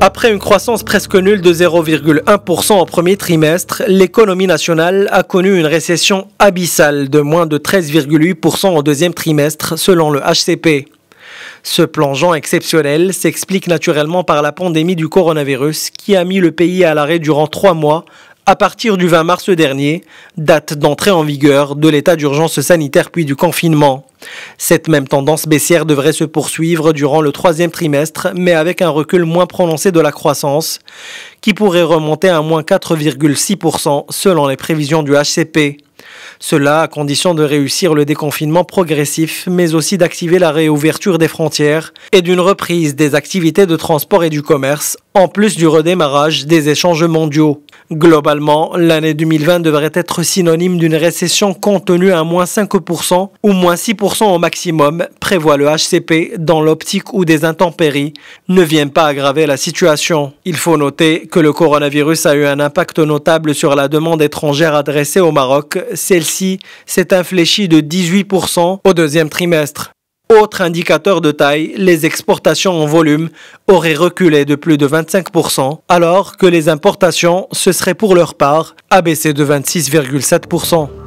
Après une croissance presque nulle de 0,1% au premier trimestre, l'économie nationale a connu une récession abyssale de moins de 13,8% au deuxième trimestre selon le HCP. Ce plongeon exceptionnel s'explique naturellement par la pandémie du coronavirus qui a mis le pays à l'arrêt durant trois mois à partir du 20 mars dernier, date d'entrée en vigueur de l'état d'urgence sanitaire puis du confinement. Cette même tendance baissière devrait se poursuivre durant le troisième trimestre, mais avec un recul moins prononcé de la croissance, qui pourrait remonter à moins 4,6% selon les prévisions du HCP. Cela à condition de réussir le déconfinement progressif, mais aussi d'activer la réouverture des frontières et d'une reprise des activités de transport et du commerce en plus du redémarrage des échanges mondiaux. Globalement, l'année 2020 devrait être synonyme d'une récession contenue à moins 5% ou moins 6% au maximum, prévoit le HCP dans l'optique où des intempéries ne viennent pas aggraver la situation. Il faut noter que le coronavirus a eu un impact notable sur la demande étrangère adressée au Maroc. Celle-ci s'est infléchie de 18% au deuxième trimestre. Autre indicateur de taille, les exportations en volume auraient reculé de plus de 25%, alors que les importations se seraient pour leur part abaissées de 26,7%.